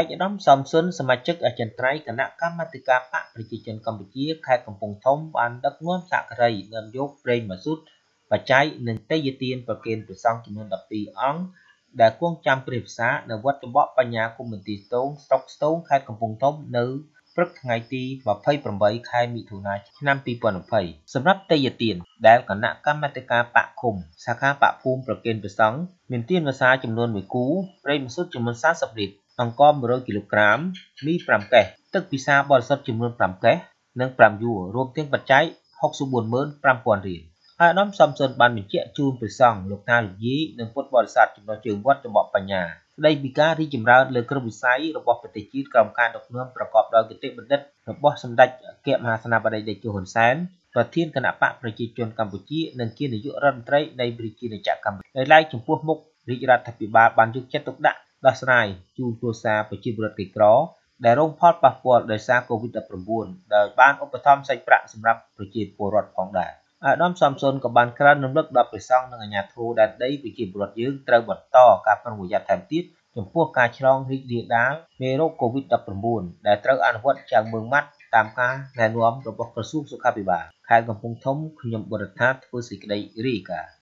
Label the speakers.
Speaker 1: ឯកឧត្តមសំសុនសមាជិកអចិន្ត្រៃយ៍គណៈកម្មាធិការបកប្រជាជនកម្ពុជាខេត្តកំពង់ធំបានដឹកនាំសាករីនាំយកប្រេងម៉ាស៊ូតបច្ច័យនិងតេយ្យទានប្រគេនព្រះសង្ឃចំនួន12អង្គដែលគង់ចាំព្រះវិសានៅវត្តចំបក់បញ្ញាគុំមន្ទីរស្ទងស្រុកស្ទងខេត្តកំពង់ធំនៅព្រឹកថ្ងៃទី28ខែមិថុនាឆ្នាំ2020សម្រាប់តេយ្យទានដែលគណៈកម្មាធិការបកឃុំសាខាបកភូមិប្រគិនប្រសង់មានទានវសាចំនួន1គូប្រេងមសុទ្ធចំនួន40លីត្រអង្ករ100គីឡូក្រាមមី5កេសទឹកពិសាបរិសុទ្ធចំនួន5កេសនិង5យួររួមទាំងបច្ច័យ645,000រៀលហើយអាដាមសំសុនបានបញ្ជាក់ជូនព្រះសង្ឃលោកតាលោកយាយនិងពុទ្ធបរិស័ទចំណុះជើងវត្តរបបបញ្ញាស្ដីពីការរីចម្រើនលើគ្រប់វិស័យរបស់ប្រទេសជាតិក្រោមការដឹកនាំប្រកបដោយគតិបណ្ឌិត របស់សម្ដេចអគ្គមហាសេនាបតីតេជោហ៊ុនសែនប្រធានគណៈបកប្រជាជនកម្ពុជានិងជានាយករដ្ឋមន្ត្រីនៃប្រជាណាចក្រកម្ពុជាដោយឡែកចំពោះមុខរាជរដ្ឋាភិបាលបានយកចិត្តទុកដាក់ដោះស្រាយជូនគ្រួសារប្រជាពលរដ្ឋក្រីក្រដែលរងផលប៉ះពាល់ដោយសារ COVID-19 ដែលបានឧបត្ថម្ភសាច់ប្រាក់សម្រាប់ប្រជាពលរដ្ឋផងដែរអាដាមសំសុនក៏បានក្រើនរំលឹកដល់ព្រះសង្ឃនិងអាជ្ញាធរដែនដីប្រជាពលរដ្ឋយើងត្រូវបន្តការប្រុងប្រយ័ត្នថែមទៀតចំពោះការឆ្លងរីករាលដាលមេរោគ COVID-19 ដែលត្រូវអនុវត្តយ៉ាងម៉ឺងម៉ាត់តាមការណែនាំរបស់ក្រសួងសុខាភិបាលខេត្តកំពង់ធំខ្ញុំបរិទ្ធាធ្វើសេចក្តីរាយការណ៍